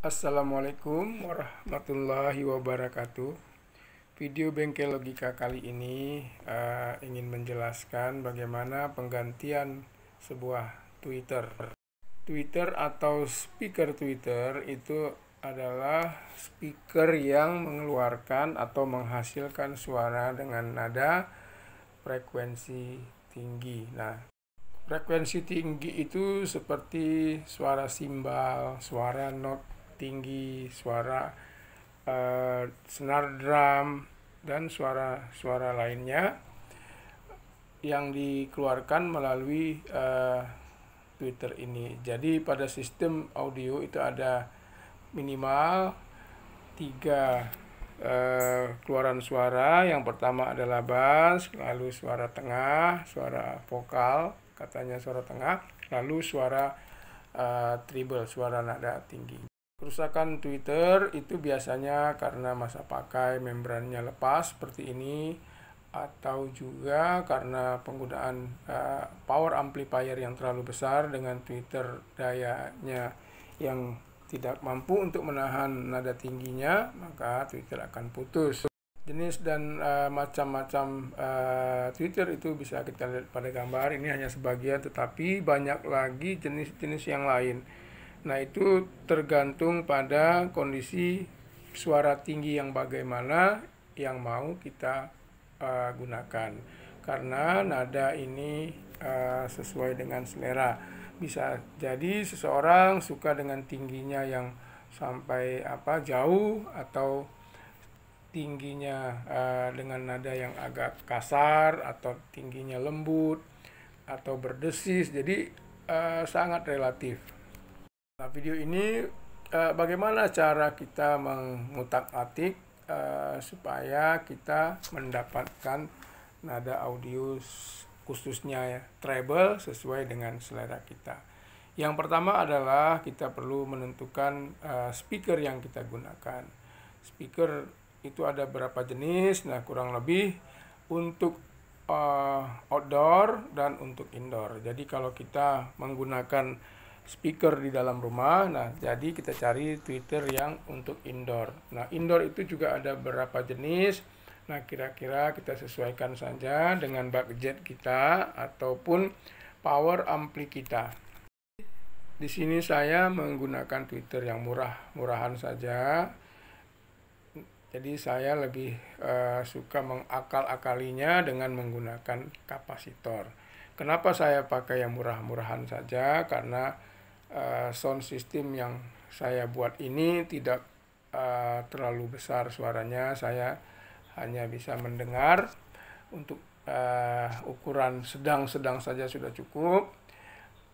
Assalamualaikum warahmatullahi wabarakatuh Video bengkel logika kali ini uh, ingin menjelaskan bagaimana penggantian sebuah Twitter Twitter atau speaker Twitter itu adalah speaker yang mengeluarkan atau menghasilkan suara dengan nada frekuensi tinggi Nah frekuensi tinggi itu seperti suara simbal, suara not tinggi, suara uh, senar drum dan suara-suara lainnya yang dikeluarkan melalui uh, Twitter ini. Jadi pada sistem audio itu ada minimal tiga uh, keluaran suara. Yang pertama adalah bass, lalu suara tengah, suara vokal, katanya suara tengah, lalu suara uh, treble, suara nada tinggi. Kerusakan Twitter itu biasanya karena masa pakai membrannya lepas seperti ini atau juga karena penggunaan uh, power amplifier yang terlalu besar dengan Twitter dayanya yang tidak mampu untuk menahan nada tingginya, maka Twitter akan putus. Jenis dan eh, macam-macam uh, Twitter itu bisa kita lihat pada gambar. Ini hanya sebagian, tetapi banyak lagi jenis-jenis yang lain. Nah, itu tergantung pada kondisi suara tinggi yang bagaimana yang mau kita uh, gunakan. Karena nada ini uh, sesuai dengan selera. Bisa jadi seseorang suka dengan tingginya yang sampai apa jauh atau tingginya uh, dengan nada yang agak kasar atau tingginya lembut atau berdesis. Jadi uh, sangat relatif. Nah, video ini uh, bagaimana cara kita mengutak-atik uh, eh, supaya kita mendapatkan nada audio khususnya ya, treble sesuai dengan selera kita. Yang pertama adalah kita perlu menentukan uh, speaker yang kita gunakan. Speaker itu ada berapa jenis? Nah, kurang lebih untuk uh, outdoor dan untuk indoor. Jadi kalau kita menggunakan speaker di dalam rumah. Nah, jadi kita cari tweeter yang untuk indoor. Nah, indoor itu juga ada beberapa jenis. Nah, kira-kira kita sesuaikan saja dengan budget kita ataupun power ampli kita. Di sini saya menggunakan Twitter yang murah-murahan saja. Jadi saya lebih uh, suka mengakal-akalinya dengan menggunakan kapasitor. Kenapa saya pakai yang murah-murahan saja? Karena Eh, sound system yang saya buat ini tidak uh, terlalu besar suaranya saya hanya bisa mendengar untuk uh, ukuran sedang-sedang saja sudah cukup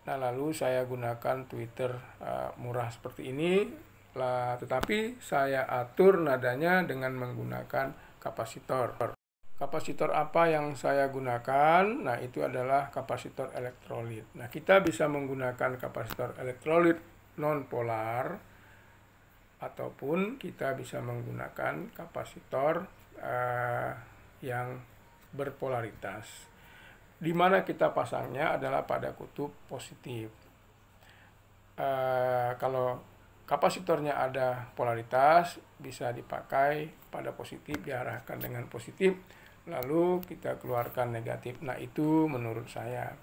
nah lalu saya gunakan tweeter uh, murah seperti ini lah tetapi saya atur nadanya dengan menggunakan kapasitor kapasitor apa yang saya gunakan? Nah, itu adalah kapasitor elektrolit. Nah, kita bisa menggunakan kapasitor elektrolit nonpolar ataupun kita bisa menggunakan kapasitor eh, yang berpolaritas. Di mana kita pasangnya adalah pada kutub positif. Eh, kalau kapasitornya ada polaritas, bisa dipakai pada positif, diarahkan dengan positif lalu kita keluarkan negatif. Nah, itu menurut saya.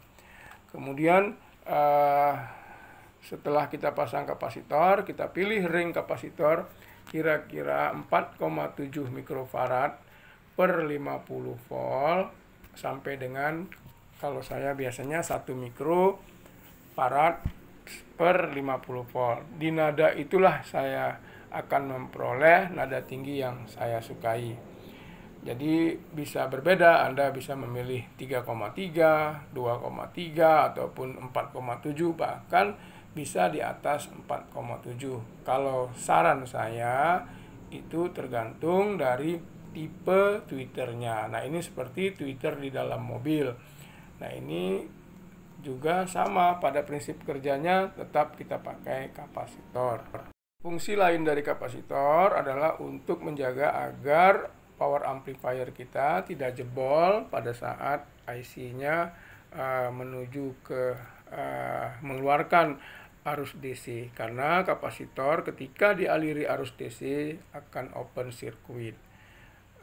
Kemudian uh, setelah kita pasang kapasitor, kita pilih ring kapasitor kira-kira 4,7 mikrofarad per 50 volt sampai dengan kalau saya biasanya 1 mikrofarad per 50 volt. Di nada itulah saya akan memperoleh nada tinggi yang saya sukai. Jadi bisa berbeda, Anda bisa memilih 3,3, 2,3 ataupun 4,7 bahkan bisa di atas 4,7. Kalau saran saya itu tergantung dari tipe Twitternya. Nah, ini seperti Twitter di dalam mobil. Nah, ini juga sama pada prinsip kerjanya tetap kita pakai kapasitor. Fungsi lain dari kapasitor adalah untuk menjaga agar power amplifier kita tidak jebol pada saat IC-nya uh, eh, menuju ke uh, mengeluarkan arus DC karena kapasitor ketika dialiri arus DC akan open circuit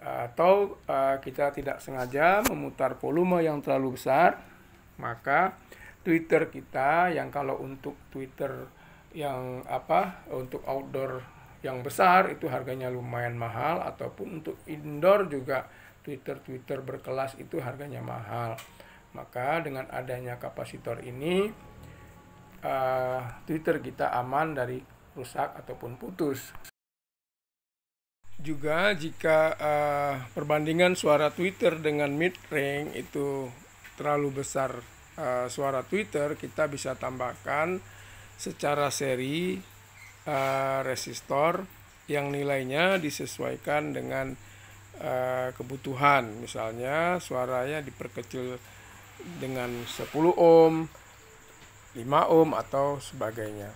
atau uh, kita tidak sengaja memutar volume yang terlalu besar maka Twitter kita yang kalau untuk Twitter yang apa untuk outdoor yang besar itu harganya lumayan mahal ataupun untuk indoor juga Twitter-Twitter berkelas itu harganya mahal. Maka dengan adanya kapasitor ini uh, Twitter kita aman dari rusak ataupun putus. Juga jika uh, perbandingan suara Twitter dengan mid-range itu terlalu besar uh, suara Twitter, kita bisa tambahkan secara seri Eh, resistor yang nilainya disesuaikan dengan eh, kebutuhan. Misalnya suaranya diperkecil dengan 10 ohm, 5 ohm atau sebagainya.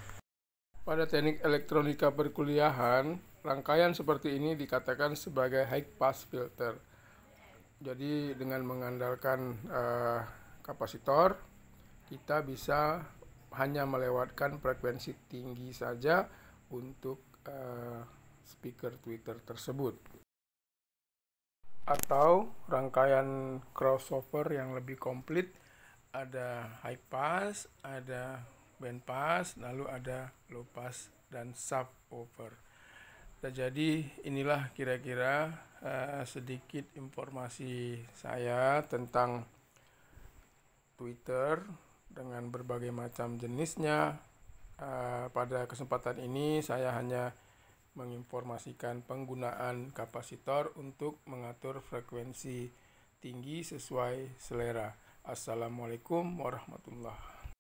Pada teknik elektronika perkuliahan, rangkaian seperti ini dikatakan sebagai high pass filter. Jadi dengan mengandalkan uh, kapasitor, kita bisa hanya melewatkan frekuensi tinggi saja untuk uh, speaker tweeter tersebut. Atau rangkaian crossover yang lebih komplit ada high pass, ada band pass, lalu ada low pass dan subwoofer. Nah, jadi inilah kira-kira uh, sedikit informasi saya tentang Twitter dengan berbagai macam jenisnya. Uh, pada kesempatan ini saya hanya menginformasikan penggunaan kapasitor untuk mengatur frekuensi tinggi sesuai selera. Assalamualaikum warahmatullahi